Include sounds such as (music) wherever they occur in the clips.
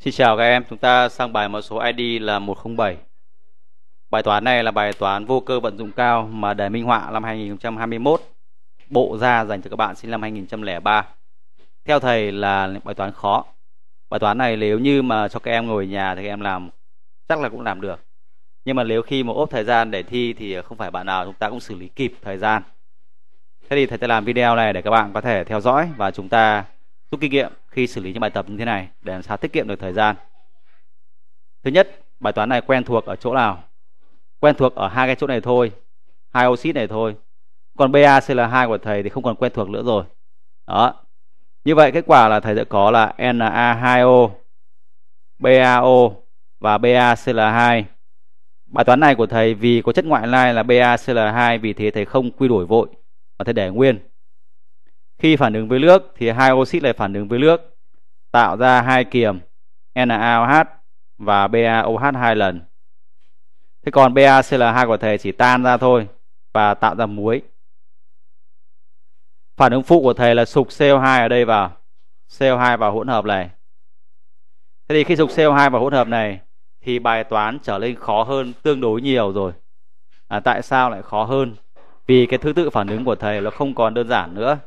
Xin chào các em, chúng ta sang bài mã số ID là 107 Bài toán này là bài toán vô cơ vận dụng cao mà đề minh họa năm 2021 Bộ ra dành cho các bạn sinh năm 2003 Theo thầy là bài toán khó Bài toán này nếu như mà cho các em ngồi nhà thì các em làm chắc là cũng làm được Nhưng mà nếu khi mà ốp thời gian để thi thì không phải bạn nào chúng ta cũng xử lý kịp thời gian Thế thì thầy sẽ làm video này để các bạn có thể theo dõi và chúng ta rút kinh nghiệm khi xử lý những bài tập như thế này để làm sao tiết kiệm được thời gian. Thứ nhất, bài toán này quen thuộc ở chỗ nào? Quen thuộc ở hai cái chỗ này thôi, hai oxit này thôi. Còn BaCl2 của thầy thì không còn quen thuộc nữa rồi. Đó. Như vậy kết quả là thầy sẽ có là Na2O, BaO và BaCl2. Bài toán này của thầy vì có chất ngoại lai là BaCl2 vì thế thầy không quy đổi vội mà thầy để nguyên khi phản ứng với nước thì hai oxit lại phản ứng với nước, tạo ra hai kiềm NaOH và BaOH hai lần. Thế còn BaCl2 của thầy chỉ tan ra thôi và tạo ra muối. Phản ứng phụ của thầy là sục CO2 ở đây vào, CO2 vào hỗn hợp này. Thế thì khi sục CO2 vào hỗn hợp này thì bài toán trở lên khó hơn tương đối nhiều rồi. À, tại sao lại khó hơn? Vì cái thứ tự phản ứng của thầy nó không còn đơn giản nữa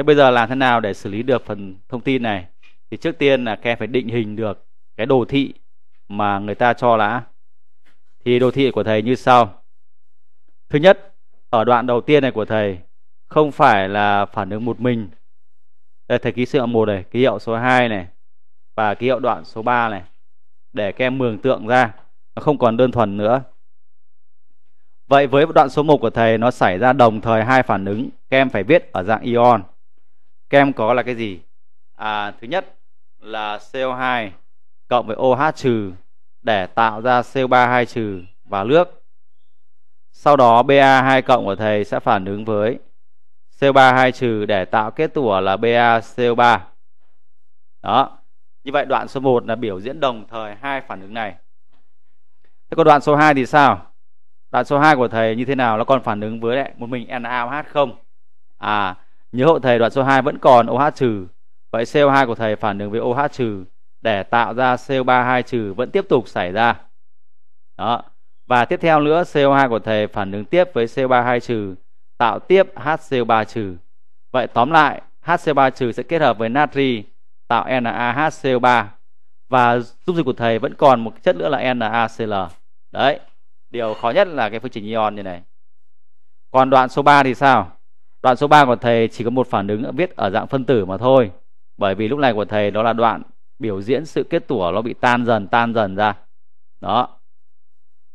thế bây giờ làm thế nào để xử lý được phần thông tin này thì trước tiên là các em phải định hình được cái đồ thị mà người ta cho là thì đồ thị của thầy như sau thứ nhất ở đoạn đầu tiên này của thầy không phải là phản ứng một mình đây thầy ký hiệu một này ký hiệu số 2 này và ký hiệu đoạn số 3 này để các em mường tượng ra nó không còn đơn thuần nữa vậy với đoạn số 1 của thầy nó xảy ra đồng thời hai phản ứng các em phải viết ở dạng ion kem có là cái gì à, thứ nhất là CO2 cộng với OH trừ để tạo ra CO32 trừ và nước sau đó Ba2 cộng của thầy sẽ phản ứng với CO32 trừ để tạo kết tủa là BaCO3 đó như vậy đoạn số 1 là biểu diễn đồng thời hai phản ứng này thế còn đoạn số 2 thì sao đoạn số 2 của thầy như thế nào nó còn phản ứng với lại một mình NaOH không à Nhớ hộ thầy đoạn số 2 vẫn còn OH trừ. Vậy CO2 của thầy phản ứng với OH trừ để tạo ra CO32 trừ vẫn tiếp tục xảy ra. Đó. Và tiếp theo nữa CO2 của thầy phản ứng tiếp với CO32 trừ tạo tiếp HCO3 trừ. Vậy tóm lại HCO3 trừ sẽ kết hợp với natri tạo NaHCO3 và dung dịch của thầy vẫn còn một chất nữa là NaCl. Đấy, điều khó nhất là cái phương trình ion như này. Còn đoạn số 3 thì sao? đoạn số 3 của thầy chỉ có một phản ứng viết ở dạng phân tử mà thôi bởi vì lúc này của thầy đó là đoạn biểu diễn sự kết tủa nó bị tan dần tan dần ra đó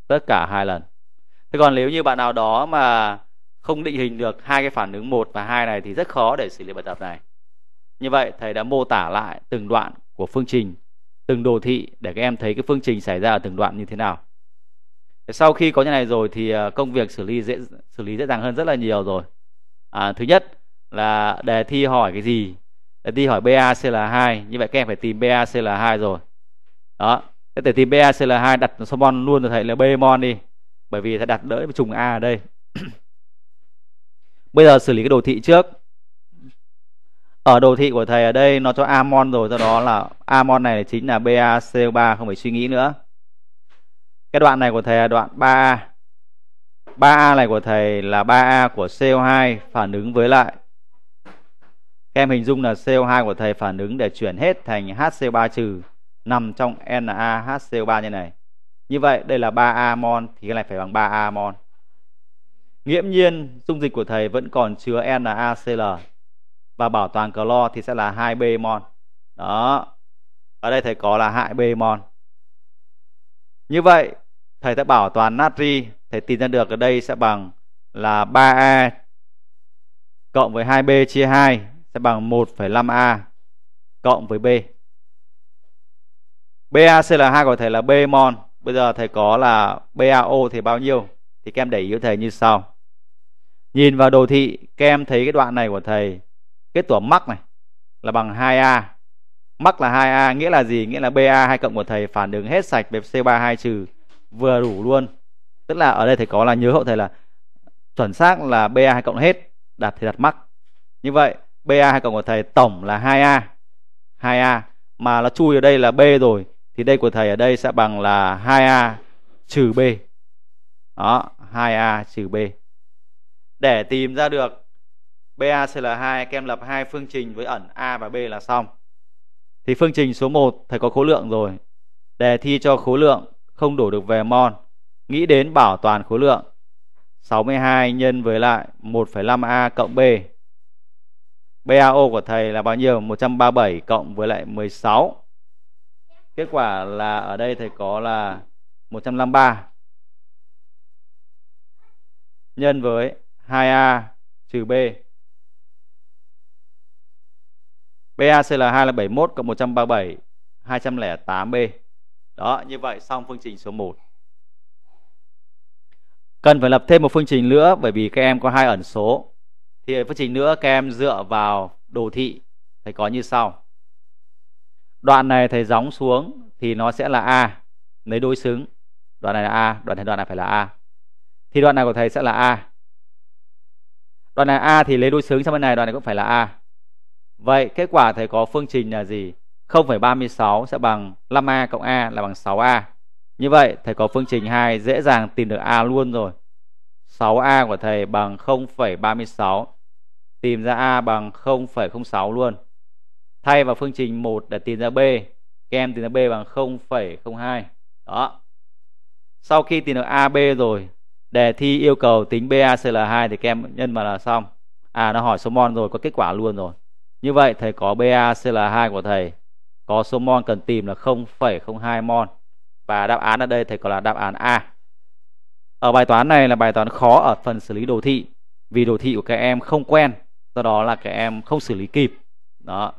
tất cả hai lần thế còn nếu như bạn nào đó mà không định hình được hai cái phản ứng một và hai này thì rất khó để xử lý bài tập này như vậy thầy đã mô tả lại từng đoạn của phương trình từng đồ thị để các em thấy cái phương trình xảy ra ở từng đoạn như thế nào sau khi có như này rồi thì ờ, công việc xử lý dễ xử lý dễ dàng hơn rất là nhiều rồi à, thứ nhất là đề thi hỏi cái gì đề thi hỏi BACL2 như vậy các em phải tìm BACL2 rồi đó thế để tìm BACL2 đặt số mon luôn rồi thầy là B mon đi bởi vì thầy đặt đỡ trùng A ở đây (clears throat) bây giờ xử lý cái đồ thị trước ở đồ thị của thầy ở đây nó cho amon rồi do đó là amon này chính là BaCO3 không phải suy nghĩ nữa cái đoạn này của thầy là đoạn 3A 3A này của thầy là 3A của CO2 phản ứng với lại các em hình dung là CO2 của thầy phản ứng để chuyển hết thành HCO3 trừ nằm trong NaHCO3 như này. Như vậy đây là 3 a amon thì cái này phải bằng 3 a amon. Nghiễm nhiên dung dịch của thầy vẫn còn chứa NaCl và bảo toàn clo thì sẽ là 2 b bmol. Đó. Ở đây thầy có là 2 bmol. Như vậy thầy sẽ bảo toàn natri Thế tìm ra được ở đây sẽ bằng là 3A cộng với 2B chia 2 sẽ bằng 1,5A cộng với B. BAC là hai của thầy là B mon. Bây giờ thầy có là BAO thì bao nhiêu? Thì các em để ý của thầy như sau. Nhìn vào đồ thị, các em thấy cái đoạn này của thầy kết tủa mắc này là bằng 2A. Mắc là 2A nghĩa là gì? Nghĩa là BA hai cộng của thầy phản ứng hết sạch về CO3 trừ vừa đủ luôn tức là ở đây thầy có là nhớ hộ thầy là chuẩn xác là ba hai cộng hết đạt thì đặt mắc như vậy ba hai cộng của thầy tổng là 2a 2a mà nó chui ở đây là b rồi thì đây của thầy ở đây sẽ bằng là 2a trừ b đó 2a trừ b để tìm ra được BACL2 kem lập hai phương trình với ẩn A và B là xong. Thì phương trình số 1 thầy có khối lượng rồi. Đề thi cho khối lượng không đổ được về mon nghĩ đến bảo toàn khối lượng 62 nhân với lại 1,5A cộng B BAO của thầy là bao nhiêu 137 cộng với lại 16 kết quả là ở đây thầy có là 153 nhân với 2A trừ B BACL2 là 71 cộng 137 208B đó như vậy xong phương trình số 1 cần phải lập thêm một phương trình nữa bởi vì các em có hai ẩn số thì phương trình nữa các em dựa vào đồ thị thầy có như sau đoạn này thầy gióng xuống thì nó sẽ là a lấy đối xứng đoạn này là a đoạn này đoạn này phải là a thì đoạn này của thầy sẽ là a đoạn này a thì lấy đối xứng sang bên này đoạn này cũng phải là a vậy kết quả thầy có phương trình là gì 0,36 sẽ bằng 5a cộng a là bằng 6a như vậy thầy có phương trình 2 dễ dàng tìm được A luôn rồi 6A của thầy bằng 0,36 Tìm ra A bằng 0,06 luôn Thay vào phương trình 1 để tìm ra B Các em tìm ra B bằng 0,02 Đó Sau khi tìm được AB rồi Đề thi yêu cầu tính BACL2 Thì các em nhân vào là xong À nó hỏi số mol rồi có kết quả luôn rồi Như vậy thầy có BACL2 của thầy Có số mol cần tìm là 0,02 mol và đáp án ở đây thầy có là đáp án A. Ở bài toán này là bài toán khó ở phần xử lý đồ thị vì đồ thị của các em không quen, do đó là các em không xử lý kịp. Đó,